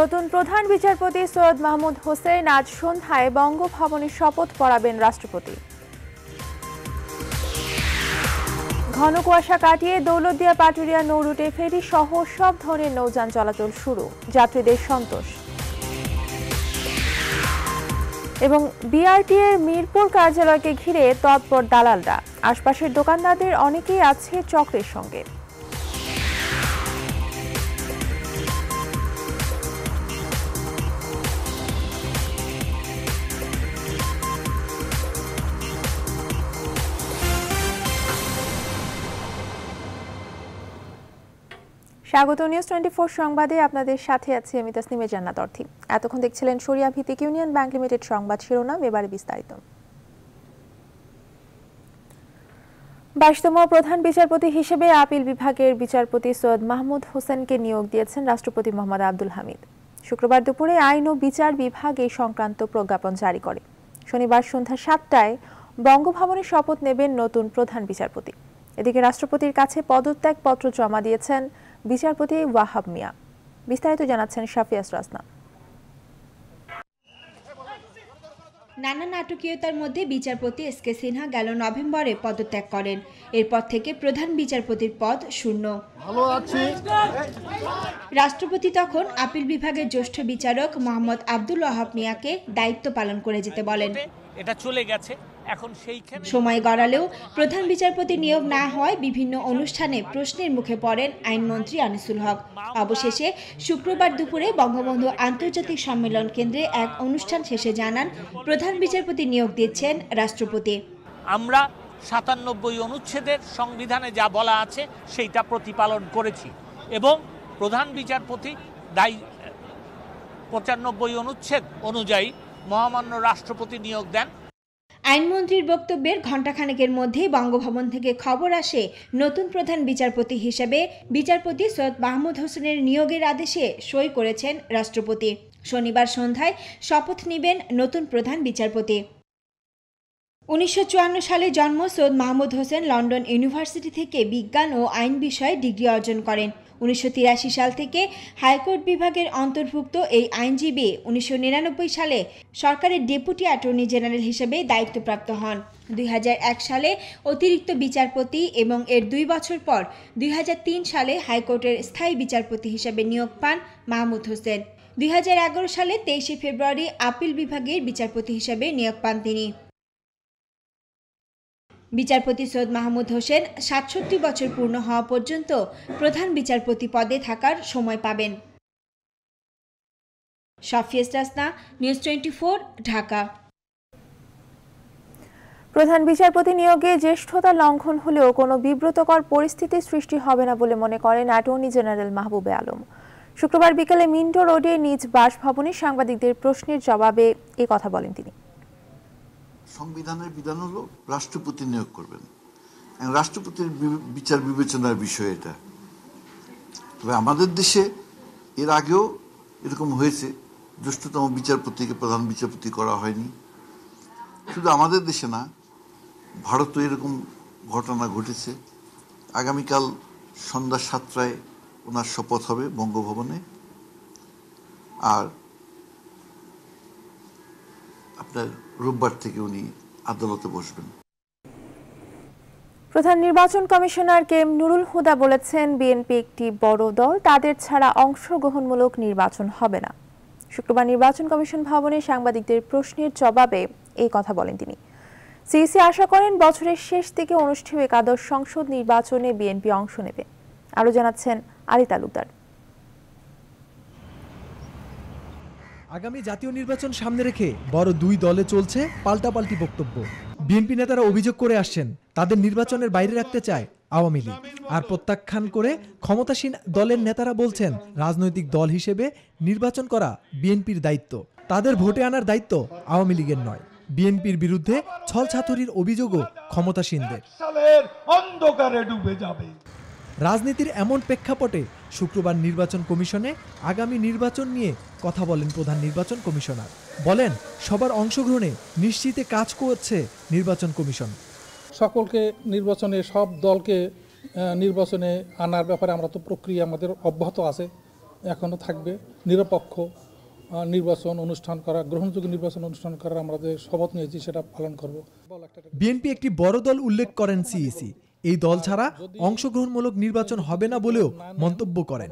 নতুন প্রধান বিচারপতি সৈয়দ মাহমুদ হোসেন আজ সন্ধ্যায় বঙ্গভবনে শপথ পড়াবেন রাষ্ট্রপতি ঘন কুয়াশা কাটিয়ে দৌলতদিয়া পাটুরিয়া নৌ রুটে ফেরি সহ সব ধরনের নৌযান চলাচল শুরু যাত্রীদের সন্তোষ এবং বিআরটি এর মিরপুর কার্যালয়কে ঘিরে তৎপর দালালরা আশপাশের দোকানদারদের অনেকেই আছে চক্রের সঙ্গে স্বাগত নিউজ টোয়েন্টি ফোর সংবাদে আপনাদের সাথে আছি আমি তাসনিমে জান্নাত অর্থী এতক্ষণ দেখছিলেন সরিয়া ভিত্তিক ইউনিয়ন ব্যাংক লিমিটেড সংবাদ শিরোনাম এবারে বিস্তারিত বাইশতম প্রধান বিচারপতি হিসেবে আপিল বিভাগের বিচারপতি সৈয়দ মাহমুদ হোসেনকে নিয়োগ দিয়েছেন রাষ্ট্রপতি মোহাম্মদ আব্দুল হামিদ শুক্রবার দুপুরে আইন ও বিচার বিভাগ এই সংক্রান্ত প্রজ্ঞাপন জারি করে শনিবার সন্ধ্যা সাতটায় বঙ্গভবনে শপথ নেবেন নতুন প্রধান বিচারপতি এদিকে রাষ্ট্রপতির কাছে পদত্যাগপত্র জমা দিয়েছেন বিচারপতি ওয়াহাব মিয়া বিস্তারিত জানাচ্ছেন সাফিয়াস রাসনা নানা নাটকীয়তার মধ্যে বিচারপতি এস কে সিনহা গেল নভেম্বরে পদত্যাগ করেন এরপর থেকে প্রধান বিচারপতির পদ শূন্য রাষ্ট্রপতি তখন আপিল বিভাগের জ্যেষ্ঠ বিচারক মোহাম্মদ আব্দুল ওয়াহাব মিয়াকে দায়িত্ব পালন করে যেতে বলেন এটা চলে গেছে সময় গড়ালেও প্রধান বিচারপতি নিয়োগ না হয় বিভিন্ন অনুষ্ঠানে প্রশ্নের মুখে পড়েন আইনমন্ত্রী আনিসুল হক অবশেষে শুক্রবার দুপুরে বঙ্গবন্ধু আন্তর্জাতিক সম্মেলন কেন্দ্রে এক অনুষ্ঠান শেষে জানান প্রধান বিচারপতি নিয়োগ দিচ্ছেন রাষ্ট্রপতি আমরা সাতানব্বই অনুচ্ছেদের সংবিধানে যা বলা আছে সেইটা প্রতিপালন করেছি এবং প্রধান বিচারপতি দায়ী পঁচানব্বই অনুচ্ছেদ অনুযায়ী মহামান্য রাষ্ট্রপতি নিয়োগ দেন আইনমন্ত্রীর বক্তব্যের ঘণ্টাখানেকের মধ্যেই বঙ্গভবন থেকে খবর আসে নতুন প্রধান বিচারপতি হিসেবে বিচারপতি সৈয়দ মাহমুদ হোসেনের নিয়োগের আদেশে সই করেছেন রাষ্ট্রপতি শনিবার সন্ধ্যায় শপথ নেবেন নতুন প্রধান বিচারপতি উনিশশো সালে জন্ম সৈয়দ মাহমুদ হোসেন লন্ডন ইউনিভার্সিটি থেকে বিজ্ঞান ও আইন বিষয়ে ডিগ্রি অর্জন করেন উনিশশো সাল থেকে হাইকোর্ট বিভাগের অন্তর্ভুক্ত এই আইনজীবী উনিশশো সালে সরকারের ডেপুটি অ্যাটর্নি জেনারেল হিসেবে দায়িত্বপ্রাপ্ত হন দুই সালে অতিরিক্ত বিচারপতি এবং এর দুই বছর পর দুই সালে হাইকোর্টের স্থায়ী বিচারপতি হিসেবে নিয়োগ পান মাহমুদ হোসেন দুই সালে তেইশে ফেব্রুয়ারি আপিল বিভাগের বিচারপতি হিসেবে নিয়োগ পান তিনি বিচারপতি সৈয়দ মাহমুদ হোসেন সাতষট্টি বছর পূর্ণ হওয়া পর্যন্ত প্রধান বিচারপতি পদে থাকার সময় পাবেন নিউজ টোয়েন্টি ঢাকা প্রধান বিচারপতি নিয়োগে জ্যেষ্ঠতা লঙ্ঘন হলেও কোনো বিব্রতকর পরিস্থিতি সৃষ্টি হবে না বলে মনে করেন অ্যাটর্নি জেনারেল মাহবুবে আলম শুক্রবার বিকেলে মিন্টো রোডে নিজ বাসভবনে সাংবাদিকদের প্রশ্নের জবাবে এ কথা বলেন তিনি সংবিধানের বিধান হলো রাষ্ট্রপতি নিয়োগ করবেন রাষ্ট্রপতির বিচার বিবেচনার বিষয় এটা তবে আমাদের দেশে এর আগেও এরকম হয়েছে জ্যেষ্ঠতম বিচারপতিকে প্রধান বিচারপতি করা হয়নি শুধু আমাদের দেশে না ভারতেও এরকম ঘটনা ঘটেছে আগামীকাল সন্ধ্যা সাতটায় ওনার শপথ হবে বঙ্গভবনে আর আপনার রোববার থেকে উনি আদালতে বসবেন প্রধান নির্বাচন commissioner K M Nurul Huda বলেছেন বিএনপি একটি বড় দল তাদের ছাড়া অংশগ্রহণমূলক নির্বাচন হবে না শুক্রবার নির্বাচন কমিশন ভবনে সাংবাদিকদের প্রশ্নের জবাবে এই কথা বলেন তিনি সিইসি আশা করেন বছরের শেষ থেকে অনুষ্ঠেয় একাদশ সংসদ নির্বাচনে বিএনপি অংশ নেবে আরও জানাচ্ছেন আলী তালুকদার আগামী জাতীয় নির্বাচন সামনে রেখে বড় দুই দলে চলছে পাল্টাপাল্টি বক্তব্য বিএনপি নেতারা অভিযোগ করে আসছেন তাদের নির্বাচনের বাইরে রাখতে চায় আওয়ামী লীগ আর প্রত্যাখ্যান করে ক্ষমতাসীন দলের নেতারা বলছেন রাজনৈতিক দল হিসেবে নির্বাচন করা বিএনপির দায়িত্ব তাদের ভোটে আনার দায়িত্ব আওয়ামী লীগের নয় বিএনপির বিরুদ্ধে ছাতুরির অভিযোগও ক্ষমতাসীনদের অন্ধকারে ডুবে যাবে রাজনীতির এমন প্রেক্ষাপটে শুক্রবার নির্বাচন কমিশনে আগামী নির্বাচন নিয়ে কথা বলেন প্রধান নির্বাচন কমিশনার বলেন সবার অংশগ্রহণে নিশ্চিতে কাজ করছে নির্বাচন কমিশন সকলকে নির্বাচনে সব দলকে নির্বাচনে আনার ব্যাপারে আমরা তো প্রক্রিয়া আমাদের অব্যাহত আছে এখনও থাকবে নিরপেক্ষ নির্বাচন অনুষ্ঠান করা গ্রহণযোগ্য নির্বাচন অনুষ্ঠান করার আমরা যে শপথ নিয়েছি সেটা পালন করব বিএনপি একটি বড় দল উল্লেখ করেন সিইসি এই দল ছাড়া অংশগ্রহণমূলক নির্বাচন হবে না বলেও মন্তব্য করেন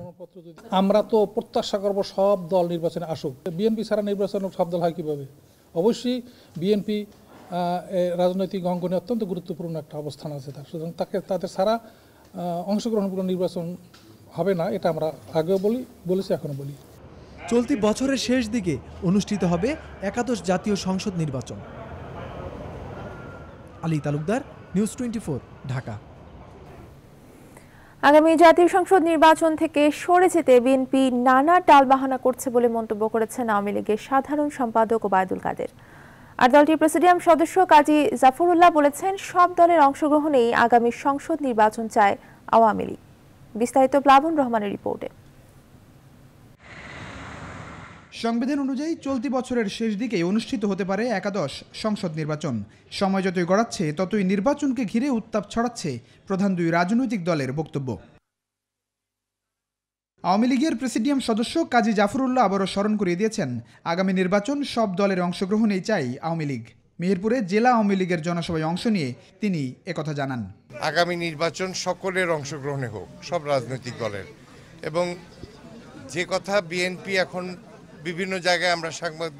আমরা তো প্রত্যাশা করব সব দল নির্বাচনে আসুক বিএনপি ছাড়া নির্বাচন সব দল হয় কীভাবে অবশ্যই বিএনপি রাজনৈতিক অঙ্গনে অত্যন্ত গুরুত্বপূর্ণ একটা অবস্থান আছে তার সুতরাং তাকে তাদের ছাড়া অংশগ্রহণমূলক নির্বাচন হবে না এটা আমরা আগেও বলি বলেছি এখনও বলি চলতি বছরের শেষ দিকে অনুষ্ঠিত হবে একাদশ জাতীয় সংসদ নির্বাচন আলী তালুকদার নিউজ টোয়েন্টি ঢাকা আগামী জাতীয় সংসদ নির্বাচন থেকে সরে যেতে বিএনপি নানা টালবাহানা করছে বলে মন্তব্য করেছেন আওয়ামী লীগের সাধারণ সম্পাদক ওবায়দুল কাদের আর দলটির প্রেসিডিয়াম সদস্য কাজী জাফরুল্লাহ বলেছেন সব দলের অংশগ্রহণেই আগামী সংসদ নির্বাচন চায় আওয়ামী লীগ বিস্তারিত প্লাবন রহমানের রিপোর্টে সংবিধান অনুযায়ী চলতি বছরের শেষ দিকে অনুষ্ঠিত হতে পারে একাদশ সংসদ নির্বাচন সময় যতই গড়াচ্ছে ততই নির্বাচনকে ঘিরে উত্তাপ ছড়াচ্ছে প্রধান দুই রাজনৈতিক দলের বক্তব্য আওয়ামী লীগের প্রেসিডিয়াম সদস্য কাজী জাফরুল্লাহ আবারও স্মরণ করিয়ে দিয়েছেন আগামী নির্বাচন সব দলের অংশগ্রহণেই চাই আওয়ামী লীগ মেহেরপুরে জেলা আওয়ামী লীগের জনসভায় অংশ নিয়ে তিনি একথা জানান আগামী নির্বাচন সকলের অংশগ্রহণে হোক সব রাজনৈতিক দলের এবং যে কথা বিএনপি এখন বিভিন্ন জায়গায় আমরা সংবাদ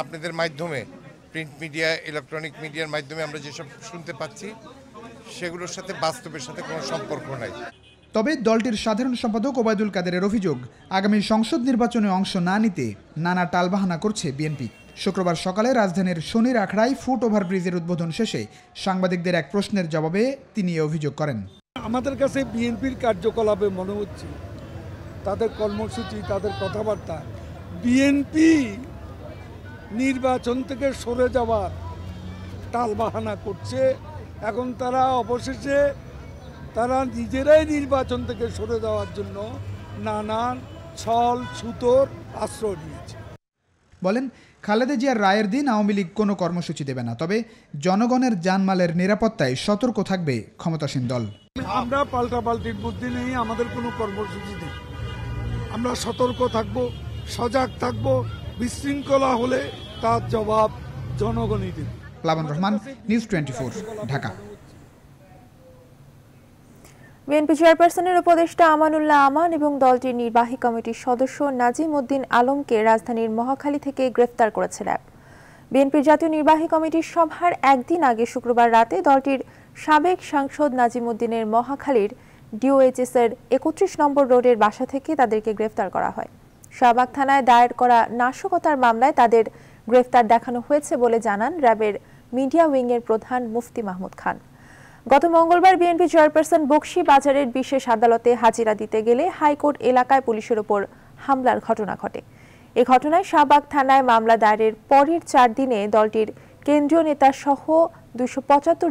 আপনাদের মাধ্যমে প্রিন্ট মিডিয়া ইলেকট্রনিক মিডিয়ার মাধ্যমে আমরা যেসব শুনতে পাচ্ছি সেগুলোর সাথে বাস্তবের সাথে কোনো সম্পর্ক নাই তবে দলটির সাধারণ সম্পাদক ওবায়দুল কাদেরের অভিযোগ আগামী সংসদ নির্বাচনে অংশ না নিতে নানা টালবাহানা করছে বিএনপি শুক্রবার সকালে রাজধানীর শনির আখড়ায় ফুট ওভার ব্রিজের উদ্বোধন শেষে সাংবাদিকদের এক প্রশ্নের জবাবে তিনি অভিযোগ করেন আমাদের কাছে বিএনপির কার্যকলাপে মনে হচ্ছে তাদের কর্মসূচি তাদের কথাবার্তা বিএনপি নির্বাচন থেকে সরে যাওয়ার টালবাহানা করছে এখন তারা অবশেষে তারা নিজেরাই নির্বাচন থেকে সরে যাওয়ার জন্য নানান ছল সুতোর আশ্রয় নিয়েছে বলেন খালেদা জিয়ার রায়ের দিন আওয়ামী লীগ কোনো কর্মসূচি দেবে না তবে জনগণের জানমালের নিরাপত্তায় সতর্ক থাকবে ক্ষমতাসীন দল আমরা পাল্টির বুদ্ধি নেই আমাদের কোনো কর্মসূচি নেই আমরা সতর্ক থাকবো সজাগ থাকব বিশৃঙ্খলা হলে তার জবাব জনগণই দেবে প্লাবন রহমান নিউজ টোয়েন্টি ঢাকা বিএনপি চেয়ারপারসনের উপদেষ্টা আমানুল্লাহ আমান এবং দলটির নির্বাহী কমিটির সদস্য নাজিম উদ্দিন আলমকে রাজধানীর মহাখালী থেকে গ্রেফতার করেছে র্যাব বিএনপির জাতীয় নির্বাহী কমিটির সভার একদিন আগে শুক্রবার রাতে দলটির সাবেক সাংসদ নাজিম উদ্দিনের মহাখালীর এর একত্রিশ নম্বর রোডের বাসা থেকে তাদেরকে গ্রেফতার করা হয় শাহবাগ থানায় দায়ের করা নাশকতার মামলায় তাদের গ্রেফতার দেখানো হয়েছে বলে জানান র্যাবের মিডিয়া উইংয়ের প্রধান মুফতি মাহমুদ খান গত মঙ্গলবার বিএনপি চেয়ারপারসন বক্সি বাজারের বিশেষ আদালতে হাজিরা দিতে গেলে হাইকোর্ট এলাকায় পুলিশের ওপর হামলার ঘটনা ঘটে এ ঘটনায় শাহবাগ থানায় মামলা দায়েরের পরের চার দিনে দলটির কেন্দ্রীয় নেতা সহ দুশো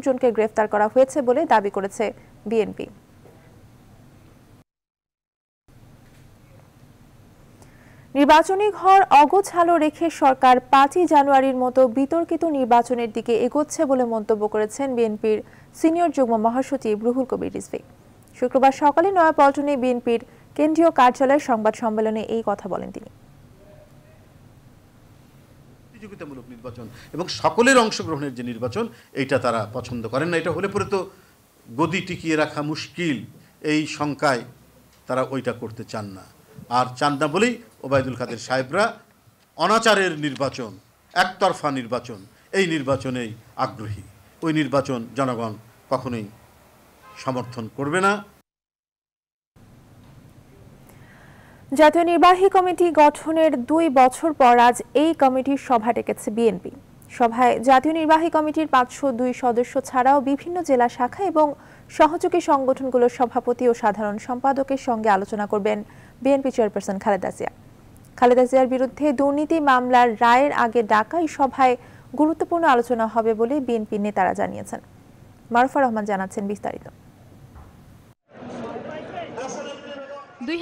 জনকে গ্রেফতার করা হয়েছে বলে দাবি করেছে বিএনপি নির্বাচনী ঘর অগোছালো রেখে সরকার পাঁচই জানুয়ারির মতো বিতর্কিত নির্বাচনের দিকে এগোচ্ছে বলে মন্তব্য করেছেন বিএনপির সিনিয়র যুগ্ম মহাসচিব রুহুল কবির রিজভি শুক্রবার সকালে নয়াপল্টনে বিএনপির কেন্দ্রীয় কার্যালয়ের সংবাদ সম্মেলনে এই কথা বলেন তিনি প্রতিযোগিতামূলক নির্বাচন এবং সকলের অংশগ্রহণের যে নির্বাচন এইটা তারা পছন্দ করেন না এটা হলে পরে তো গদি টিকিয়ে রাখা মুশকিল এই শঙ্কায় তারা ওইটা করতে চান না আর চান না বলেই ওবায়দুল কাদের সাহেবরা অনাচারের নির্বাচন একতরফা নির্বাচন এই নির্বাচনেই আগ্রহী ওই নির্বাচন জনগণ কখনোই সমর্থন করবে না জাতীয় নির্বাহী কমিটি গঠনের দুই বছর পর আজ এই কমিটির সভা ডেকেছে বিএনপি সভায় জাতীয় নির্বাহী কমিটির পাঁচশো দুই সদস্য ছাড়াও বিভিন্ন জেলা শাখা এবং সহযোগী সংগঠনগুলোর সভাপতি ও সাধারণ সম্পাদকের সঙ্গে আলোচনা করবেন বিএনপি চেয়ারপারসন খালেদা জিয়া খালেদা জিয়ার বিরুদ্ধে দুর্নীতি মামলার রায়ের আগে ডাকাই সভায় গুরুত্বপূর্ণ আলোচনা হবে বলে বিএনপি নেতারা জানিয়েছেন মারুফা রহমান জানাচ্ছেন বিস্তারিত দুই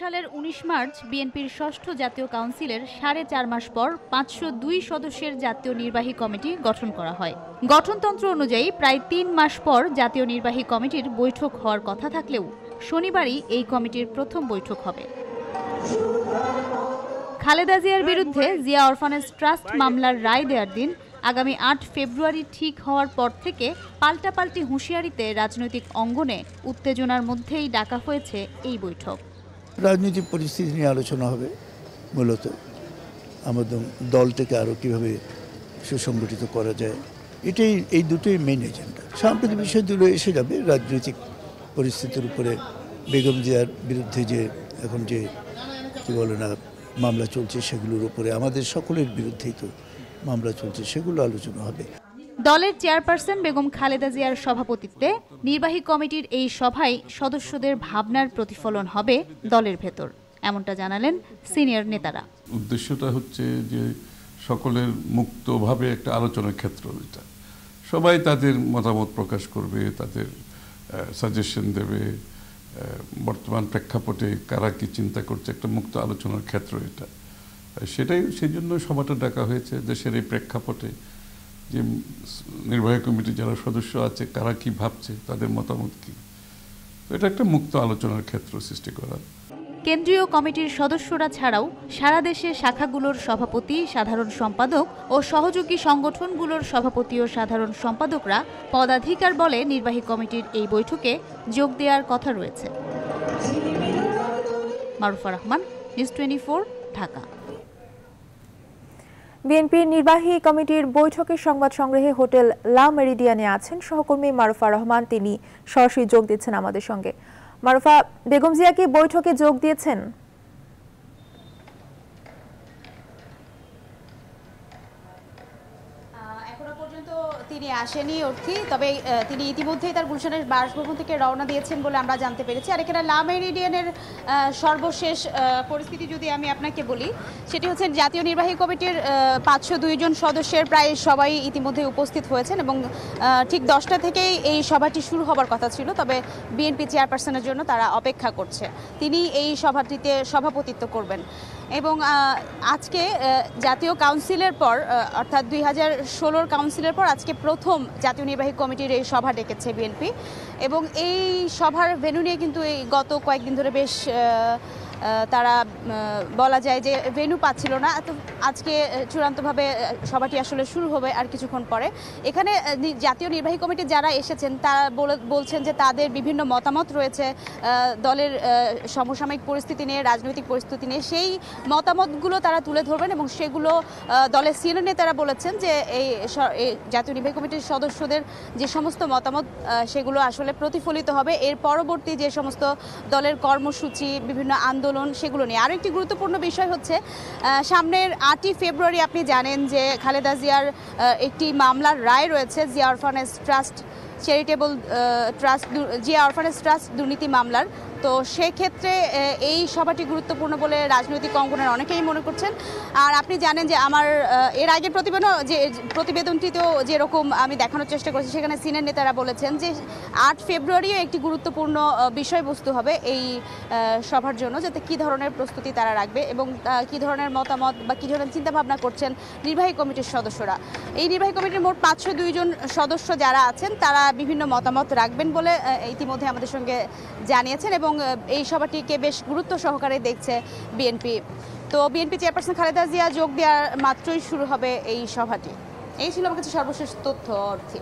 সালের উনিশ মার্চ বিএনপির ষষ্ঠ জাতীয় কাউন্সিলের সাড়ে চার মাস পর পাঁচশো দুই সদস্যের জাতীয় নির্বাহী কমিটি গঠন করা হয় গঠনতন্ত্র অনুযায়ী প্রায় তিন মাস পর জাতীয় নির্বাহী কমিটির বৈঠক হওয়ার কথা থাকলেও শনিবারই এই কমিটির প্রথম বৈঠক হবে খালেদা জিয়ার বিরুদ্ধে জিয়া অরফানেজ ট্রাস্ট মামলার রায় দেওয়ার দিন আগামী আট ফেব্রুয়ারি ঠিক হওয়ার পর থেকে পাল্টাপাল্টি হুঁশিয়ারিতে রাজনৈতিক অঙ্গনে উত্তেজনার মধ্যেই ডাকা হয়েছে এই বৈঠক রাজনৈতিক পরিস্থিতি নিয়ে আলোচনা হবে মূলত আমাদের দলটাকে আরও কীভাবে সুসংগঠিত করা যায় এটাই এই দুটোই মেন এজেন্ডা সাম্প্রতিক বিষয়গুলো এসে যাবে রাজনৈতিক পরিস্থিতির উপরে বেগম জিয়ার বিরুদ্ধে যে এখন যে না মামলা চলছে সেগুলোর উপরে আমাদের সকলের বিরুদ্ধেই তো মামলা চলছে সেগুলো আলোচনা হবে দলের চেয়ারপারসন বেগম খালেদা জিয়ার সভাপতিত্বে নির্বাহী কমিটির এই সভায় সদস্যদের ভাবনার প্রতিফলন হবে দলের ভেতর এমনটা জানালেন সিনিয়র নেতারা উদ্দেশ্যটা হচ্ছে যে সকলের মুক্তভাবে একটা আলোচনার ক্ষেত্র এটা সবাই তাদের মতামত প্রকাশ করবে তাদের সাজেশন দেবে বর্তমান প্রেক্ষাপটে কারা কি চিন্তা করছে একটা মুক্ত আলোচনার ক্ষেত্র এটা সেটাই সেই জন্য সভাটা ডাকা হয়েছে দেশের এই প্রেক্ষাপটে যে নির্বাহী কমিটি যারা সদস্য আছে কারা কি ভাবছে তাদের মতামত কি তো এটা একটা মুক্ত আলোচনার ক্ষেত্র সৃষ্টি করা কেন্দ্রীয় কমিটির সদস্যরা ছাড়াও সারা দেশে শাখাগুলোর সভাপতি সাধারণ সম্পাদক ও সহযোগী সংগঠনগুলোর সভাপতি ও সাধারণ সম্পাদকরা পদাধিকার বলে নির্বাহী কমিটির এই বৈঠকে যোগ দেওয়ার কথা রয়েছে মারুফা বিএনপির নির্বাহী কমিটির বৈঠকের সংবাদ সংগ্রহে হোটেল লা মেরিডিয়ানে আছেন সহকর্মী মারুফা রহমান তিনি সরাসরি যোগ দিচ্ছেন আমাদের সঙ্গে মারুফা বেগম জিয়া কি বৈঠকে যোগ দিয়েছেন তিনি আসেনি অর্থি তবে তিনি ইতিমধ্যেই তার গুলশানের বাসভবন থেকে রওনা দিয়েছেন বলে আমরা জানতে পেরেছি আর এখানে লা মেরিডিয়ানের সর্বশেষ পরিস্থিতি যদি আমি আপনাকে বলি সেটি হচ্ছে জাতীয় নির্বাহী কমিটির পাঁচশো দুইজন সদস্যের প্রায় সবাই ইতিমধ্যে উপস্থিত হয়েছেন এবং ঠিক দশটা থেকেই এই সভাটি শুরু হবার কথা ছিল তবে বিএনপি চেয়ারপারসনের জন্য তারা অপেক্ষা করছে তিনি এই সভাটিতে সভাপতিত্ব করবেন এবং আজকে জাতীয় কাউন্সিলের পর অর্থাৎ দুই হাজার কাউন্সিলের পর আজকে প্রথম জাতীয় নির্বাহী কমিটির এই সভা ডেকেছে বিএনপি এবং এই সভার ভেনু নিয়ে কিন্তু এই গত কয়েকদিন ধরে বেশ তারা বলা যায় যে ভেনু পাচ্ছিল না তো আজকে চূড়ান্তভাবে সভাটি আসলে শুরু হবে আর কিছুক্ষণ পরে এখানে জাতীয় নির্বাহী কমিটি যারা এসেছেন তারা বলছেন যে তাদের বিভিন্ন মতামত রয়েছে দলের সমসাময়িক পরিস্থিতি নিয়ে রাজনৈতিক পরিস্থিতি নিয়ে সেই মতামতগুলো তারা তুলে ধরবেন এবং সেগুলো দলের সিনিয়র নেতারা বলেছেন যে এই জাতীয় নির্বাহী কমিটির সদস্যদের যে সমস্ত মতামত সেগুলো আসলে প্রতিফলিত হবে এর পরবর্তী যে সমস্ত দলের কর্মসূচি বিভিন্ন আন্দোলন আন্দোলন সেগুলো নিয়ে আরও একটি গুরুত্বপূর্ণ বিষয় হচ্ছে সামনের আটই ফেব্রুয়ারি আপনি জানেন যে খালেদা জিয়ার একটি মামলার রায় রয়েছে Zia orphanage trust charitable trust Zia orphanage trust দুর্নীতি মামলার তো সেক্ষেত্রে এই সভাটি গুরুত্বপূর্ণ বলে রাজনৈতিক অঙ্গনের অনেকেই মনে করছেন আর আপনি জানেন যে আমার এর আগের প্রতিবেদন যে প্রতিবেদনটিতেও যেরকম আমি দেখানোর চেষ্টা করেছি সেখানে সিনের নেতারা বলেছেন যে আট ফেব্রুয়ারিও একটি গুরুত্বপূর্ণ বিষয়বস্তু হবে এই সভার জন্য যাতে কি ধরনের প্রস্তুতি তারা রাখবে এবং কি ধরনের মতামত বা কী ধরনের চিন্তাভাবনা করছেন নির্বাহী কমিটির সদস্যরা এই নির্বাহী কমিটির মোট পাঁচশো দুইজন সদস্য যারা আছেন তারা বিভিন্ন মতামত রাখবেন বলে ইতিমধ্যে আমাদের সঙ্গে জানিয়েছেন এবং এই সভাটিকে বেশ গুরুত্ব সহকারে দেখছে বিএনপি তো বিএনপি চেয়ারপারসন খালেদা জিয়া যোগ দেওয়ার মাত্রই শুরু হবে এই সভাটি এই ছিল আমার কাছে সর্বশেষ তথ্য অর্থে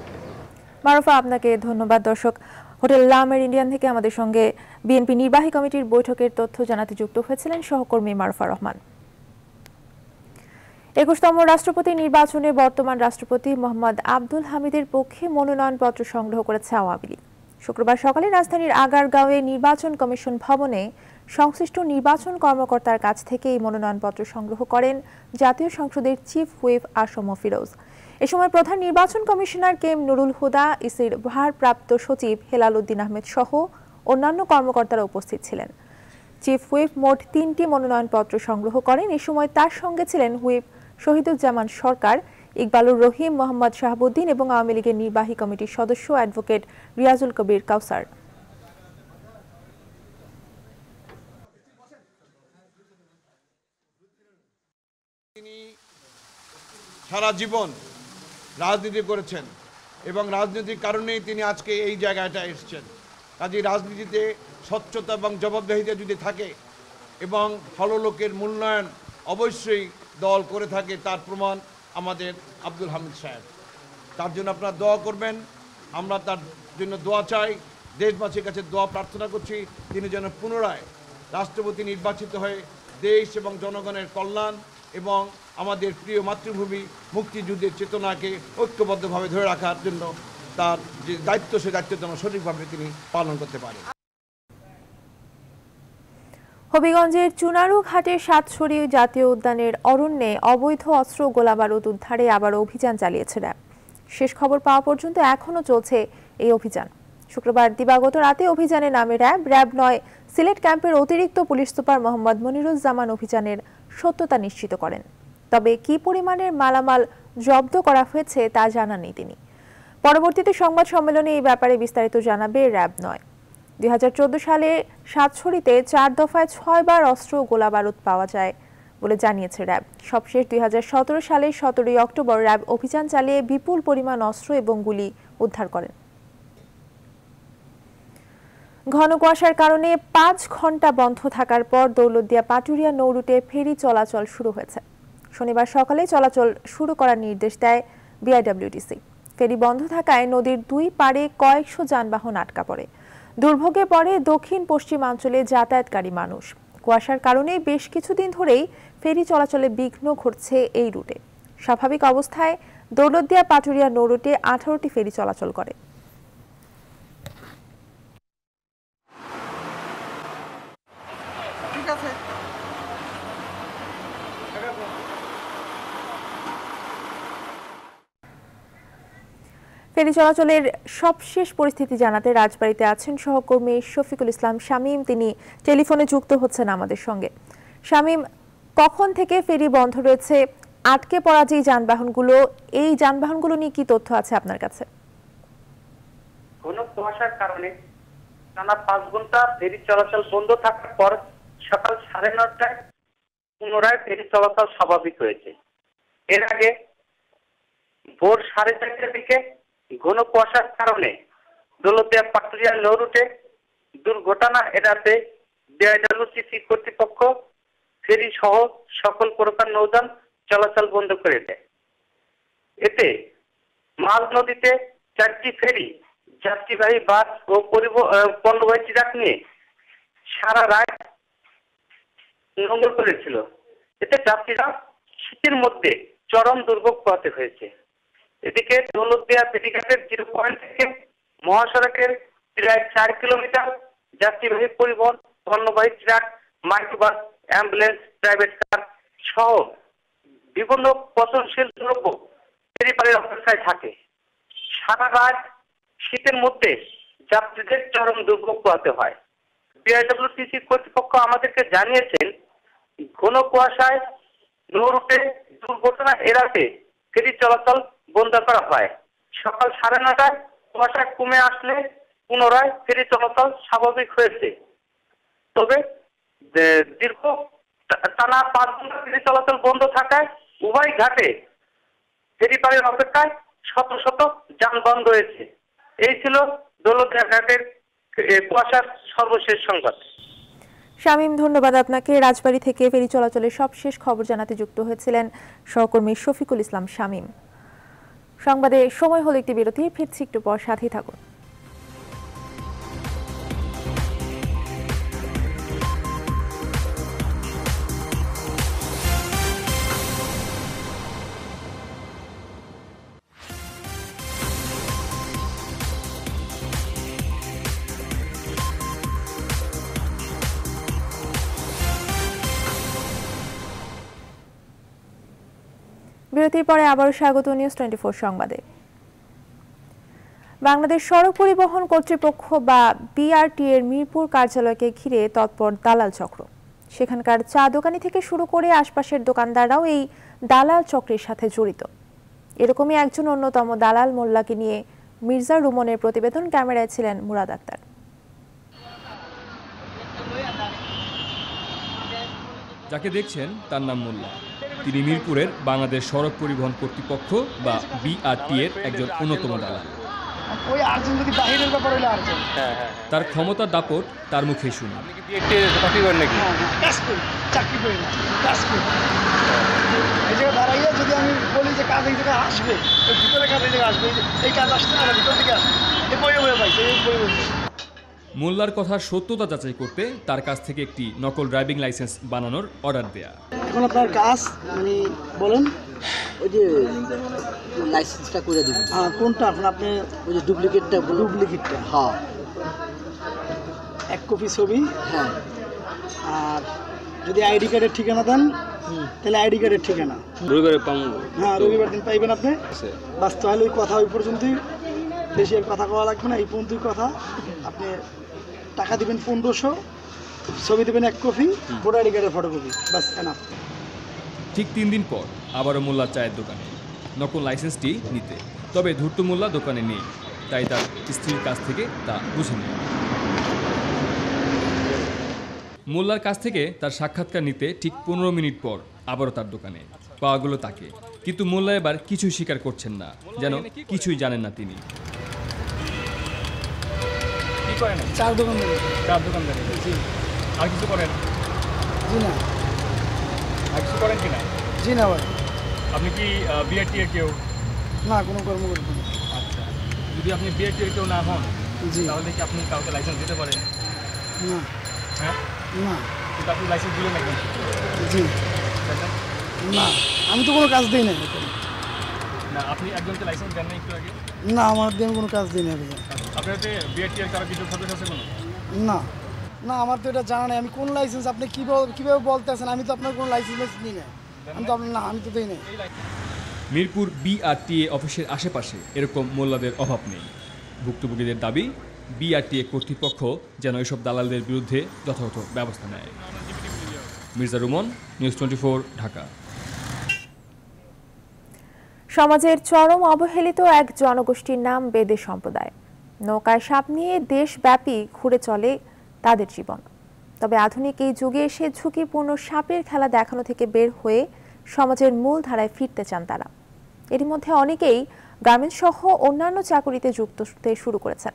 মারুফা আপনাকে ধন্যবাদ দর্শক হোটেল লামের ইন্ডিয়ান থেকে আমাদের সঙ্গে বিএনপি নির্বাহী কমিটির বৈঠকের তথ্য জানাতে যুক্ত হয়েছিলেন সহকর্মী মারুফা রহমান একুশতম রাষ্ট্রপতি নির্বাচনে বর্তমান রাষ্ট্রপতি মোহাম্মদ আব্দুল হামিদের পক্ষে মনোনয়নপত্র সংগ্রহ করেছে আওয়ামী লীগ শুক্রবার সকালে রাজধানীর আগারগাঁওয়ে নির্বাচন কমিশন ভবনে সংশ্লিষ্ট নির্বাচন কর্মকর্তার কাছ থেকে এই মনোনয়নপত্র সংগ্রহ করেন জাতীয় সংসদের চিফ হুইপ আসম ফিরোজ এ সময় প্রধান নির্বাচন কমিশনার কেম নুরুল হুদা ইসির ভারপ্রাপ্ত সচিব হেলাল উদ্দিন আহমেদ সহ অন্যান্য কর্মকর্তারা উপস্থিত ছিলেন চিফ হুইপ মোট তিনটি মনোনয়নপত্র সংগ্রহ করেন এ সময় তার সঙ্গে ছিলেন হুইপ শহীদুজ্জামান সরকার ইকবালুর রহিম মোহাম্মদ শাহাবুদ্দিন এবং আওয়ামী লীগের নির্বাহী কমিটির সদস্য অ্যাডভোকেট রিয়াজুল কবির কাউসার তিনি সারা জীবন রাজনীতি করেছেন এবং রাজনীতির কারণেই তিনি আজকে এই জায়গাটা এসছেন কাজে রাজনীতিতে স্বচ্ছতা এবং জবাবদাহিতা যদি থাকে এবং ফললোকের মূল্যায়ন অবশ্যই দল করে থাকে তার প্রমাণ আমাদের আব্দুল হামিদ সাহেব তার জন্য আপনারা দোয়া করবেন আমরা তার জন্য দোয়া চাই দেশবাসীর কাছে দোয়া প্রার্থনা করছি তিনি যেন পুনরায় রাষ্ট্রপতি নির্বাচিত হয়ে দেশ এবং জনগণের কল্যাণ এবং আমাদের প্রিয় মাতৃভূমি মুক্তিযুদ্ধের চেতনাকে ঐক্যবদ্ধভাবে ধরে রাখার জন্য তার যে দায়িত্ব সে দায়িত্ব যেন সঠিকভাবে তিনি পালন করতে পারে হবিগঞ্জের চুনারু ঘাটের সাতসরি জাতীয় উদ্যানের অরণ্যে অবৈধ অস্ত্র গোলাবারুদ উদ্ধারে আবার অভিযান চালিয়েছে র্যাব শেষ খবর পাওয়া পর্যন্ত এখনও চলছে এই অভিযান শুক্রবার দিবাগত রাতে অভিযানে নামে র্যাব র্যাব নয় সিলেট ক্যাম্পের অতিরিক্ত পুলিশ সুপার মোহাম্মদ মনিরুজ্জামান অভিযানের সত্যতা নিশ্চিত করেন তবে কি পরিমাণের মালামাল জব্দ করা হয়েছে তা জানাননি তিনি পরবর্তীতে সংবাদ সম্মেলনে এই ব্যাপারে বিস্তারিত জানাবে র্যাব নয় দুই সালে সাতছড়িতে চার দফায় ছয়বার অস্ত্র ও গোলাবারুদ পাওয়া যায় বলে জানিয়েছে র্যাব সবশেষ দুই সালে সতেরোই অক্টোবর র্যাব অভিযান চালিয়ে বিপুল পরিমাণ অস্ত্র এবং গুলি উদ্ধার করেন ঘন কুয়াশার কারণে পাঁচ ঘন্টা বন্ধ থাকার পর দৌলতদিয়া পাটুরিয়া নৌরুটে ফেরি চলাচল শুরু হয়েছে শনিবার সকালে চলাচল শুরু করার নির্দেশ দেয় বিআইডব্লিউটিসি ফেরি বন্ধ থাকায় নদীর দুই পারে কয়েকশো যানবাহন আটকা পড়ে দুর্ভোগে পড়ে দক্ষিণ পশ্চিমাঞ্চলে যাতায়াতকারী মানুষ কুয়াশার কারণে বেশ কিছুদিন ধরেই ফেরি চলাচলে বিঘ্ন ঘটছে এই রুটে স্বাভাবিক অবস্থায় দৌলতদিয়া পাটুরিয়া নৌরুটে আঠারোটি ফেরি চলাচল করে ফেরি চলাচলের সবশেষ পরিস্থিতি জানাতে রাজবাড়িতে আছেন সহকর্মী শফিকুল ইসলাম শামীম তিনি টেলিফোনে যুক্ত হচ্ছেন আমাদের সঙ্গে শামীম কখন থেকে ফেরি বন্ধ রয়েছে আটকে পড়া যে যানবাহনগুলো এই যানবাহনগুলো নিয়ে কি তথ্য আছে আপনার কাছে ঘন কুয়াশার কারণে টানা পাঁচ ঘন্টা ফেরি চলাচল বন্ধ থাকার পর সকাল সাড়ে নটায় পুনরায় ফেরি চলাচল স্বাভাবিক হয়েছে এর আগে ভোর সাড়ে চারটার দিকে ঘন কুয়াশার কারণে দৌলতিয়া পাটুরিয়া লো রুটে দুর্ঘটনা এড়াতে ডিআইডব্লিউসিসি কর্তৃপক্ষ ফেরি সহ সকল প্রকার নৌযান চলাচল বন্ধ করে দেয় এতে মাল নদীতে চারটি ফেরি যাত্রীবাহী বাস ও পণ্যবাহী ট্রাক নিয়ে সারা রাত নোংর করেছিল এতে যাত্রীরা শীতের মধ্যে চরম দুর্ভোগ পোহাতে হয়েছে এদিকে দৌলতদিয়া পেটিঘাটের জিরো পয়েন্ট থেকে মহাসড়কের প্রায় চার কিলোমিটার যাত্রীবাহী পরিবহন পণ্যবাহী truck microbus ambulance private car সহ বিভিন্ন পচনশীল দ্রব্য ফেরিপাড়ির অপেক্ষায় থাকে সারা রাত শীতের মধ্যে যাত্রীদের চরম দুর্ভোগ পোহাতে হয় বিআইডব্লিউটিসি কর্তৃপক্ষ আমাদেরকে জানিয়েছেন ঘন কুয়াশায় নৌরুটে দুর্ঘটনা এড়াতে ফেরি চলাচল বন্ধ করা হয় সকাল সাড়ে নটায় কুয়াশা কমে আসলে পুনরায় ফেরি চলাচল স্বাভাবিক হয়েছে তবে দীর্ঘ টানা পাঁচ ঘন্টা ফেরি চলাচল বন্ধ থাকায় উভয় ঘাটে ফেরি পাড়ের অপেক্ষায় শত শত যানবাহন রয়েছে এই ছিল দৌলতিয়া ঘাটের কুয়াশার সর্বশেষ সংবাদ শামীম ধন্যবাদ আপনাকে রাজবাড়ী থেকে ফেরি চলাচলের সবশেষ খবর জানাতে যুক্ত হয়েছিলেন সহকর্মী শফিকুল ইসলাম শামীম সংবাদে সময় হলো একটি বিরতি ফিরছি একটু পর সাথেই থাকুন বিরতির পরে আবারও স্বাগত নিউজ টোয়েন্টি সংবাদে বাংলাদেশ সড়ক পরিবহন কর্তৃপক্ষ বা বিআরটি এর মিরপুর কার্যালয়কে ঘিরে তৎপর দালাল চক্র সেখানকার চা দোকানি থেকে শুরু করে আশপাশের দোকানদাররাও এই দালাল চক্রের সাথে জড়িত এরকমই একজন অন্যতম দালাল মোল্লাকে নিয়ে মির্জা রুমনের প্রতিবেদন ক্যামেরায় ছিলেন মুরাদ আক্তার যাকে দেখছেন তার নাম মোল্লা তিনি মিরপুরের বাংলাদেশ সড়ক পরিবহন কর্তৃপক্ষ বা বিআরটি এর একজন অন্যতম দালাল তার ক্ষমতা দাপট তার মুখে শুনে হ্যাঁ, হ্যাঁ, আমি বলি যে কাজ এই আসবে ভিতরে আসবে এই কাজ ভিতর থেকে আসবে মোল্লার কথার সত্যতা যাচাই করতে তার কাছ থেকে একটি নকল ড্রাইভিং লাইসেন্স বানানোর অর্ডার দেয়া এখন আপনার কাজ মানে বলেন ওই যে লাইসেন্সটা করে দিবেন হ্যাঁ কোনটা এখন আপনি ওই যে ডুপ্লিকেটটা ডুপ্লিকেটটা হ্যাঁ এক কপি ছবি হ্যাঁ আর যদি আইডি কার্ডের ঠিকানা দেন তাহলে আইডি কার্ডের ঠিকানা রবিবারে পাবো হ্যাঁ রবিবার দিন পাইবেন আপনি বাস তাহলে ওই কথা ওই পর্যন্তই বেশি আর কথা কওয়া লাগবে না এই পর্যন্তই কথা আপনি টাকা দিবেন পনেরোশো ছবি দেবেন এক কপি ভোটার কার্ডের কপি বাস এনাফ ঠিক তিন দিন পর আবারও মোল্লা চায়ের দোকানে নকল লাইসেন্সটি নিতে তবে ধূর্ত মোল্লা দোকানে নেই তাই তার স্ত্রীর কাছ থেকে তা বুঝে নেয় মোল্লার কাছ থেকে তার সাক্ষাৎকার নিতে ঠিক পনেরো মিনিট পর আবারও তার দোকানে পাওয়া গেল তাকে কিন্তু মোল্লা এবার কিছুই স্বীকার করছেন না যেন কিছুই জানেন না তিনি কি করেন চার দোকানদারি চার দোকানদারি জি আর কিছু করেন জি না আর কিছু করেন কি না জি না ভাই আপনি কি বিআরটিএ কেউ না কোনো কর্ম করবেন আচ্ছা যদি আপনি বিআরটিএ কেউ না হন জি তাহলে কি আপনি কাউকে লাইসেন্স দিতে পারেন না হ্যাঁ না কিন্তু আপনি লাইসেন্স দিলেন নাকি জি না আমি তো কোনো কাজ দিই না না আপনি একজনকে লাইসেন্স দেন না আমার কোনো কাজ দিই না আপনার কারো কিছু আছে না না আমার তো এটা জানা নেই আমি কোন লাইসেন্স আপনি কীভাবে কীভাবে বলতে আছেন আমি তো আপনার কোনো লাইসেন্স নিই না আমি তো আপনার না আমি তো দিই না মিরপুর বিআরটিএ অফিসের আশেপাশে এরকম মোল্লাদের অভাব নেই ভুক্তভোগীদের দাবি বিআরটিএ কর্তৃপক্ষ যেন এসব দালালদের বিরুদ্ধে যথাযথ ব্যবস্থা নেয় মির্জা রুমন নিউজ টোয়েন্টি ঢাকা সমাজের চরম অবহেলিত এক জনগোষ্ঠীর নাম বেদে সম্প্রদায় নৌকায় সাপ নিয়ে দেশব্যাপী ঘুরে চলে তাদের জীবন তবে আধুনিক এই যুগে এসে ঝুঁকিপূর্ণ সাপের খেলা দেখানো থেকে বের হয়ে সমাজের মূল ধারায় ফিরতে চান তারা এর মধ্যে অনেকেই গার্মেন্টস সহ অন্যান্য চাকুরিতে যুক্ত হতে শুরু করেছেন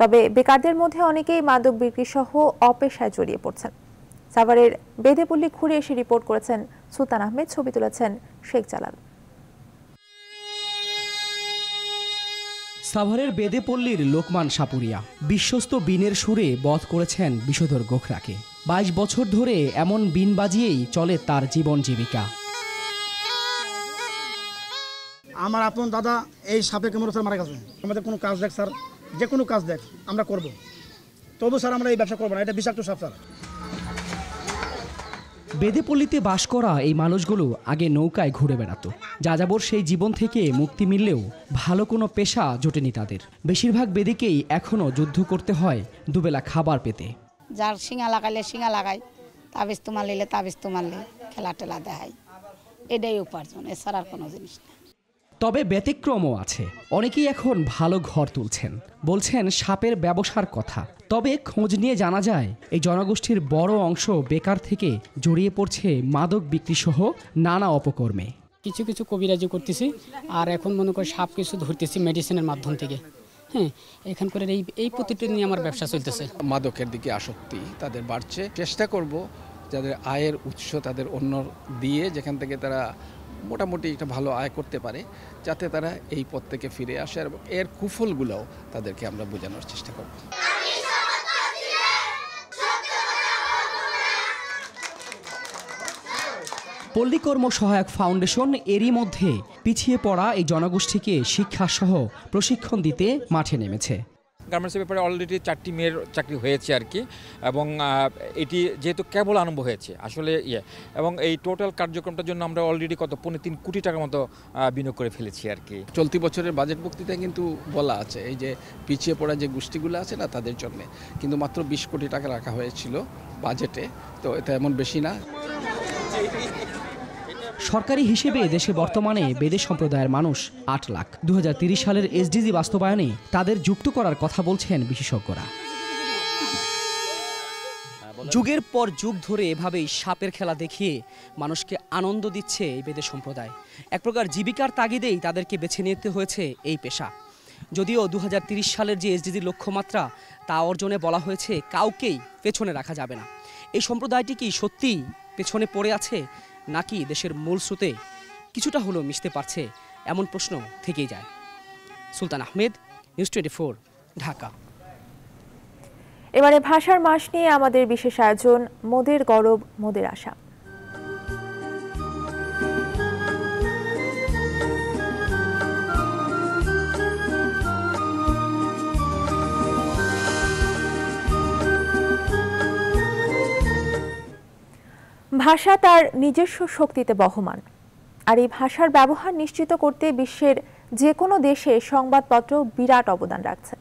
তবে বেকারদের মধ্যে অনেকেই মাদক বিক্রি সহ অপেশায় জড়িয়ে পড়ছেন সাভারের বেদেপল্লী ঘুরে এসে রিপোর্ট করেছেন সুলতান আহমেদ ছবি তুলেছেন শেখ জালাল সাভারের বেদেপল্লীর লোকমান সাপুরিয়া বিশ্বস্ত বিনের সুরে বধ করেছেন বিষধর গোখরাকে বাইশ বছর ধরে এমন বিন বাজিয়েই চলে তার জীবন জীবিকা আমার আপন দাদা এই সাপে কেমন স্যার মারা গেছে আমাদের কোনো কাজ দেখ স্যার যে কোনো কাজ দেখ আমরা করব তবু স্যার আমরা এই ব্যবসা করবো না এটা বিষাক্ত সাপ স্যার বেদেপল্লিতে বাস করা এই মানুষগুলো আগে নৌকায় ঘুরে বেড়াতো যাযাবর সেই জীবন থেকে মুক্তি মিললেও ভালো কোনো পেশা জোটেনি তাদের বেশিরভাগ বেদিকেই এখনও যুদ্ধ করতে হয় দুবেলা খাবার পেতে যার শিঙা লাগাইলে শিঙা লাগায় তাবিজ তোমার লিলে তাবিজ তোমার খেলা টেলা দেখায় এটাই উপার্জন এছাড়া আর কোনো জিনিস না তবে ব্যতিক্রমও আছে অনেকেই এখন ভালো ঘর তুলছেন বলছেন সাপের ব্যবসার কথা তবে খোঁজ নিয়ে জানা যায় এই জনগোষ্ঠীর বড় অংশ বেকার থেকে জড়িয়ে পড়ছে মাদক বিক্রিসহ নানা অপকর্মে কিছু কিছু কবিরাজি করতেছি আর এখন মনে করি সাপ কিছু ধরতেছি মেডিসিনের মাধ্যম থেকে হ্যাঁ এখানকার এই এই প্রতিটি নিয়ে আমার ব্যবসা চলতেছে মাদকের দিকে আসক্তি তাদের বাড়ছে চেষ্টা করব যাদের আয়ের উৎস তাদের অন্য দিয়ে যেখান থেকে তারা মোটামুটি একটা ভালো আয় করতে পারে যাতে তারা এই পথ থেকে ফিরে আসে এবং এর কুফলগুলোও তাদেরকে আমরা বোঝানোর চেষ্টা করব পল্লীকর্ম সহায়ক ফাউন্ডেশন এরই মধ্যে পিছিয়ে পড়া এই জনগোষ্ঠীকে শিক্ষাসহ প্রশিক্ষণ দিতে মাঠে নেমেছে গার্মেন্টসের ব্যাপারে অলরেডি চারটি মেয়ের চাকরি হয়েছে আর কি এবং এটি যেহেতু কেবল আরম্ভ হয়েছে আসলে ইয়ে এবং এই টোটাল কার্যক্রমটার জন্য আমরা অলরেডি কত পৌনে তিন কোটি টাকার মতো বিনিয়োগ করে ফেলেছি আর কি চলতি বছরের বাজেট বক্তৃতায় কিন্তু বলা আছে এই যে পিছিয়ে পড়া যে গোষ্ঠীগুলো আছে না তাদের জন্য কিন্তু মাত্র বিশ কোটি টাকা রাখা হয়েছিল বাজেটে তো এটা এমন বেশি না সরকারি হিসেবে দেশে বর্তমানে বেদে সম্প্রদায়ের মানুষ আট লাখ দু সালের এসডিজি বাস্তবায়নে তাদের যুক্ত করার কথা বলছেন বিশেষজ্ঞরা যুগের পর যুগ ধরে এভাবেই সাপের খেলা দেখিয়ে মানুষকে আনন্দ দিচ্ছে এই বেদে সম্প্রদায় এক প্রকার জীবিকার তাগিদেই তাদেরকে বেছে নিতে হয়েছে এই পেশা যদিও দু সালের যে এসডিজির লক্ষ্যমাত্রা তা অর্জনে বলা হয়েছে কাউকেই পেছনে রাখা যাবে না এই সম্প্রদায়টি কি সত্যিই পেছনে পড়ে আছে নাকি দেশের মূল স্রোতে কিছুটা হলেও মিশতে পারছে এমন প্রশ্ন থেকেই যায় সুলতান আহমেদ নিউজ টোয়েন্টি ঢাকা এবারে ভাষার মাস নিয়ে আমাদের বিশেষ আয়োজন মোদের গৌরব মোদের আশা ভাষা তার নিজস্ব শক্তিতে বহমান আর এই ভাষার ব্যবহার নিশ্চিত করতে বিশ্বের যে কোনো দেশে সংবাদপত্র বিরাট অবদান রাখছে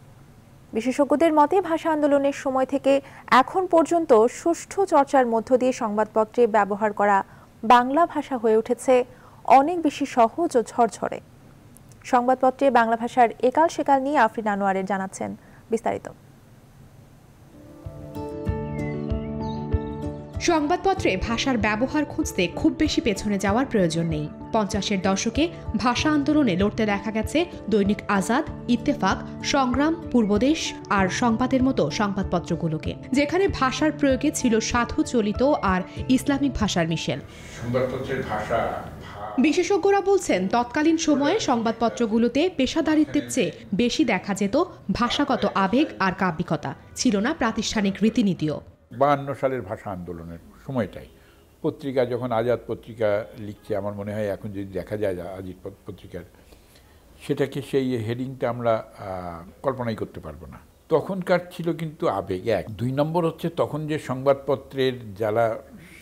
বিশেষজ্ঞদের মতে ভাষা আন্দোলনের সময় থেকে এখন পর্যন্ত সুষ্ঠু চর্চার মধ্য দিয়ে সংবাদপত্রে ব্যবহার করা বাংলা ভাষা হয়ে উঠেছে অনেক বেশি সহজ ও ঝরঝরে সংবাদপত্রে বাংলা ভাষার একাল সেকাল নিয়ে আফরিন আনোয়ারের জানাচ্ছেন বিস্তারিত সংবাদপত্রে ভাষার ব্যবহার খুঁজতে খুব বেশি পেছনে যাওয়ার প্রয়োজন নেই পঞ্চাশের দশকে ভাষা আন্দোলনে লড়তে দেখা গেছে দৈনিক আজাদ ইত্তেফাক সংগ্রাম পূর্বদেশ আর সংবাদের মতো সংবাদপত্রগুলোকে যেখানে ভাষার প্রয়োগে ছিল সাধু চলিত আর ইসলামিক ভাষার মিশেল বিশেষজ্ঞরা বলছেন তৎকালীন সময়ে সংবাদপত্রগুলোতে পেশাদারিত্বের চেয়ে বেশি দেখা যেত ভাষাগত আবেগ আর কাব্যিকতা ছিল না প্রাতিষ্ঠানিক রীতিনীতিও বাহান্ন সালের ভাষা আন্দোলনের সময়টাই পত্রিকা যখন আজাদ পত্রিকা লিখছে আমার মনে হয় এখন যদি দেখা যায় আজিত পত্রিকার সেটাকে সেই হেডিংটা আমরা কল্পনাই করতে পারবো না তখনকার ছিল কিন্তু আবেগ এক দুই নম্বর হচ্ছে তখন যে সংবাদপত্রের যারা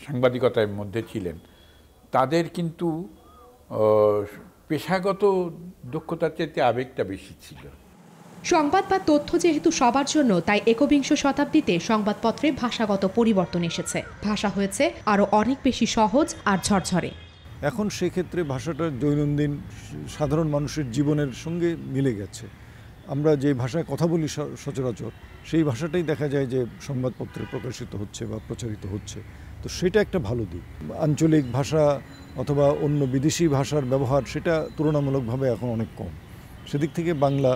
সাংবাদিকতার মধ্যে ছিলেন তাদের কিন্তু পেশাগত দক্ষতার চাইতে আবেগটা বেশি ছিল সংবাদ বা তথ্য যেহেতু সবার জন্য তাই একবিংশ শতাব্দীতে সংবাদপত্রে ভাষাগত পরিবর্তন এসেছে ভাষা হয়েছে আরও অনেক বেশি সহজ আর ঝরঝরে এখন সেক্ষেত্রে ভাষাটা দৈনন্দিন সাধারণ মানুষের জীবনের সঙ্গে মিলে গেছে আমরা যে ভাষায় কথা বলি সচরাচর সেই ভাষাটাই দেখা যায় যে সংবাদপত্রে প্রকাশিত হচ্ছে বা প্রচারিত হচ্ছে তো সেটা একটা ভালো দিক আঞ্চলিক ভাষা অথবা অন্য বিদেশি ভাষার ব্যবহার সেটা তুলনামূলকভাবে এখন অনেক কম সেদিক থেকে বাংলা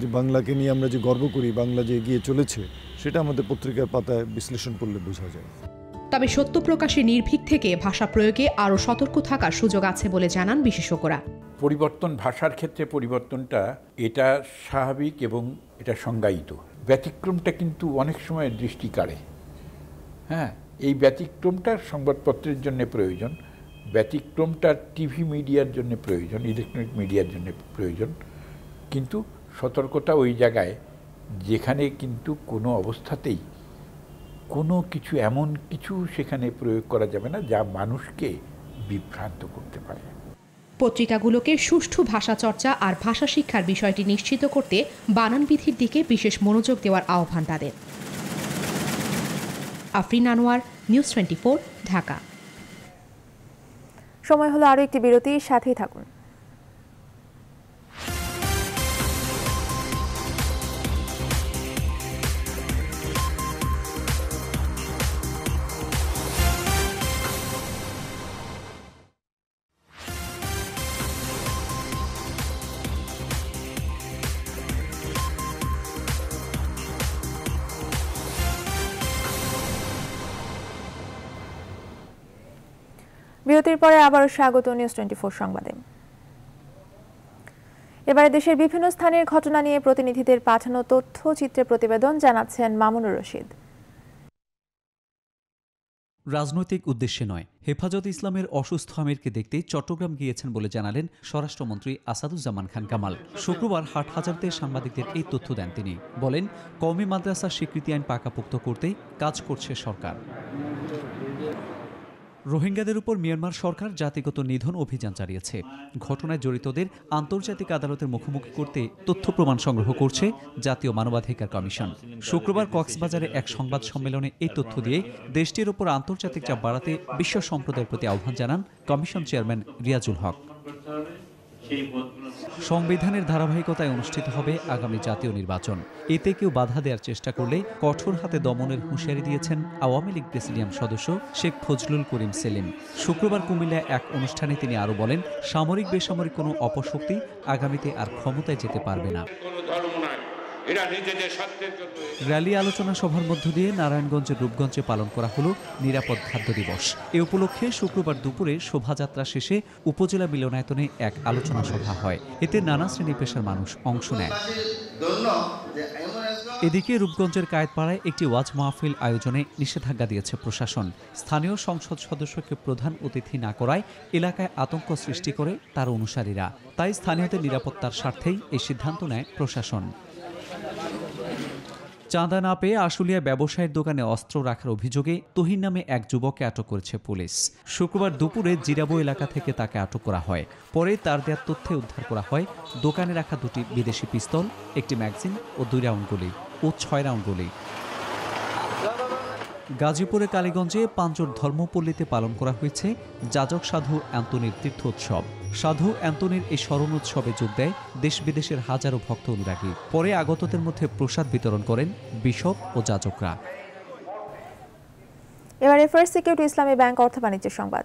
যে বাংলাকে নিয়ে আমরা যে গর্ব করি বাংলা যে এগিয়ে চলেছে সেটা আমাদের পত্রিকার পাতায় বিশ্লেষণ করলে বোঝা যায় তবে সত্য প্রকাশে নির্ভীক থেকে ভাষা প্রয়োগে আরও সতর্ক থাকার সুযোগ আছে বলে জানান বিশেষজ্ঞরা পরিবর্তন ভাষার ক্ষেত্রে পরিবর্তনটা এটা স্বাভাবিক এবং এটা সংজ্ঞায়িত ব্যতিক্রমটা কিন্তু অনেক সময় দৃষ্টি কাড়ে হ্যাঁ এই ব্যতিক্রমটা সংবাদপত্রের জন্য প্রয়োজন ব্যতিক্রমটা টিভি মিডিয়ার জন্য প্রয়োজন ইলেকট্রনিক মিডিয়ার জন্য প্রয়োজন কিন্তু সতর্কতা ওই জায়গায় যেখানে কিন্তু কোনো অবস্থাতেই কোনো কিছু এমন কিছু সেখানে প্রয়োগ করা যাবে না যা মানুষকে বিভ্রান্ত করতে পারে পত্রিকাগুলোকে সুষ্ঠু ভাষা চর্চা আর ভাষা শিক্ষার বিষয়টি নিশ্চিত করতে বানানবিধির দিকে বিশেষ মনোযোগ দেওয়ার আহ্বান তাদের আফরিন আনোয়ার নিউজ টোয়েন্টি ঢাকা সময় হলো আরও একটি বিরতি সাথেই থাকুন বিরতির পরে আবারও স্বাগত নিউজ টোয়েন্টি সংবাদে এবারে দেশের বিভিন্ন স্থানের ঘটনা নিয়ে প্রতিনিধিদের পাঠানো তথ্যচিত্রে প্রতিবেদন জানাচ্ছেন মামুনুর রশিদ রাজনৈতিক উদ্দেশ্যে নয় হেফাজত ইসলামের অসুস্থ আমিরকে দেখতে চট্টগ্রাম গিয়েছেন বলে জানালেন স্বরাষ্ট্রমন্ত্রী আসাদুজ্জামান খান কামাল শুক্রবার হাট হাজারতে সাংবাদিকদের এই তথ্য দেন তিনি বলেন কওমি মাদ্রাসা স্বীকৃতি আইন পাকাপোক্ত করতে কাজ করছে সরকার রোহিঙ্গাদের উপর মিয়ানমার সরকার জাতিগত নিধন অভিযান চালিয়েছে ঘটনায় জড়িতদের আন্তর্জাতিক আদালতের মুখোমুখি করতে তথ্য প্রমাণ সংগ্রহ করছে জাতীয় মানবাধিকার কমিশন শুক্রবার কক্সবাজারে এক সংবাদ সম্মেলনে এই তথ্য দিয়ে দেশটির ওপর আন্তর্জাতিক চাপ বাড়াতে বিশ্ব সম্প্রদায়ের প্রতি আহ্বান জানান কমিশন চেয়ারম্যান রিয়াজুল হক সংবিধানের ধারাবাহিকতায় অনুষ্ঠিত হবে আগামী জাতীয় নির্বাচন এতে কেউ বাধা দেওয়ার চেষ্টা করলে কঠোর হাতে দমনের হুঁশিয়ারি দিয়েছেন আওয়ামী লীগ প্রেসিডিয়াম সদস্য শেখ ফজলুল করিম সেলিম শুক্রবার কুমিল্লায় এক অনুষ্ঠানে তিনি আরও বলেন সামরিক বেসামরিক কোনো অপশক্তি আগামীতে আর ক্ষমতায় যেতে পারবে না র্যালি আলোচনা সভার মধ্য দিয়ে নারায়ণগঞ্জের রূপগঞ্জে পালন করা হলো নিরাপদ খাদ্য দিবস এ উপলক্ষে শুক্রবার দুপুরে শোভাযাত্রা শেষে উপজেলা মিলনায়তনে এক আলোচনা সভা হয় এতে নানা শ্রেণী পেশার মানুষ অংশ নেয় এদিকে রূপগঞ্জের কায়েতপাড়ায় একটি ওয়াজ মাহফিল আয়োজনে নিষেধাজ্ঞা দিয়েছে প্রশাসন স্থানীয় সংসদ সদস্যকে প্রধান অতিথি না করায় এলাকায় আতঙ্ক সৃষ্টি করে তার অনুসারীরা তাই স্থানীয়দের নিরাপত্তার স্বার্থেই এই সিদ্ধান্ত নেয় প্রশাসন চাঁদা না পেয়ে আশুলিয়া ব্যবসায়ীর দোকানে অস্ত্র রাখার অভিযোগে তহিন নামে এক যুবককে আটক করেছে পুলিশ শুক্রবার দুপুরে জিরাবো এলাকা থেকে তাকে আটক করা হয় পরে তার দেওয়ার তথ্যে উদ্ধার করা হয় দোকানে রাখা দুটি বিদেশি পিস্তল একটি ম্যাগজিন ও দুই রাউন্ড গুলি ও ছয় রাউন্ড গুলি গাজীপুরে কালীগঞ্জে পাঞ্চর ধর্মপল্লীতে পালন করা হয়েছে যাজক সাধু অ্যান্তনির তীর্থোৎসব সাধু অ্যান্তনির এই স্মরণোৎসবে যোগ দেয় দেশ বিদেশের হাজারো ভক্ত অনুরাগী পরে আগতদের মধ্যে প্রসাদ বিতরণ করেন বিশপ ও যাজকরা এবারে ফার্স্ট সিকিউরিটি ইসলামী ব্যাংক অর্থ বাণিজ্য সংবাদ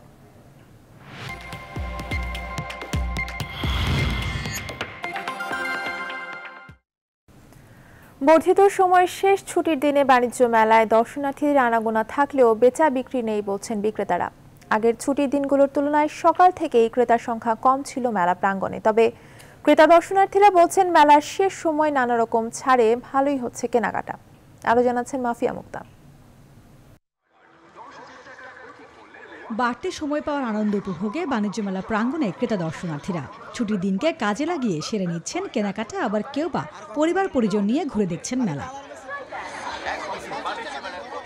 বর্ধিত সময়ের শেষ ছুটির দিনে বাণিজ্য মেলায় দর্শনার্থীর আনাগোনা থাকলেও বেচা বিক্রি নেই বলছেন বিক্রেতারা আগের ছুটির দিনগুলোর তুলনায় সকাল থেকেই ক্রেতার সংখ্যা কম ছিল মেলা প্রাঙ্গণে তবে ক্রেতা দর্শনার্থীরা বলছেন মেলার শেষ সময় নানা রকম ছাড়ে ভালোই হচ্ছে কেনাকাটা আরও জানাচ্ছেন মাফিয়া মুক্তা বাড়তি সময় পাওয়ার আনন্দ উপভোগে বাণিজ্য মেলা প্রাঙ্গণে ক্রেতা দর্শনার্থীরা ছুটির দিনকে কাজে লাগিয়ে সেরে নিচ্ছেন কেনাকাটা আবার কেউ বা পরিবার পরিজন নিয়ে ঘুরে দেখছেন মেলা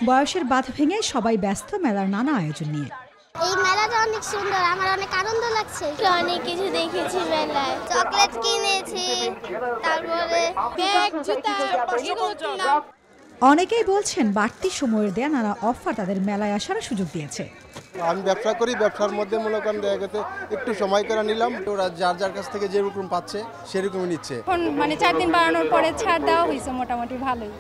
বয়সের বাঁধ ভেঙে সবাই ব্যস্ত মেলার নানা আয়োজন নিয়ে এই মেলাটা অনেক সুন্দর আমার অনেক আনন্দ লাগছে অনেক কিছু দেখেছি মেলায় চকলেট কিনেছি তারপরে অনেকেই বলছেন বাড়তি সময়ের দেয়া নানা অফার তাদের মেলায় আসার সুযোগ দিয়েছে আমি ব্যবসা করি ব্যবসার মধ্যে মনে করেন দেখা গেছে একটু সময় করে নিলাম ওরা যার যার কাছ থেকে যেরকম পাচ্ছে সেরকমই নিচ্ছে মানে চার দিন বাড়ানোর পরে ছাড় দেওয়া হয়েছে মোটামুটি ভালোই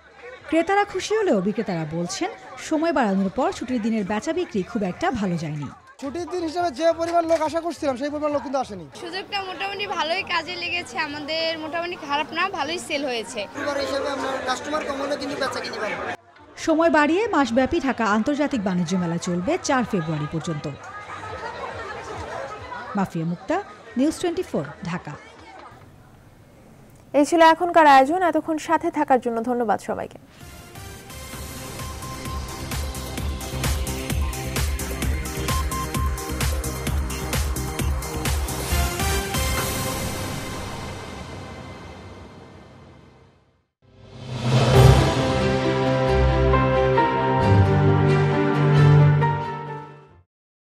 ক্রেতারা খুশি হলেও বিক্রেতারা বলছেন সময় বাড়ানোর পর ছুটির দিনের বেচা বিক্রি খুব একটা ভালো যায়নি ছুটির দিন হিসেবে যে পরিমাণ লোক আশা করছিলাম সেই পরিমাণ লোক কিন্তু আসেনি সুযোগটা মোটামুটি ভালোই কাজে লেগেছে আমাদের মোটামুটি খারাপ না ভালোই সেল হয়েছে সময় বাড়িয়ে মাসব্যাপী ঢাকা আন্তর্জাতিক বাণিজ্য মেলা চলবে চার ফেব্রুয়ারি পর্যন্ত মাফিয়া মুক্তা নিউজ টোয়েন্টি ঢাকা এই ছিল এখনকার আয়োজন এতক্ষণ সাথে থাকার জন্য ধন্যবাদ সবাইকে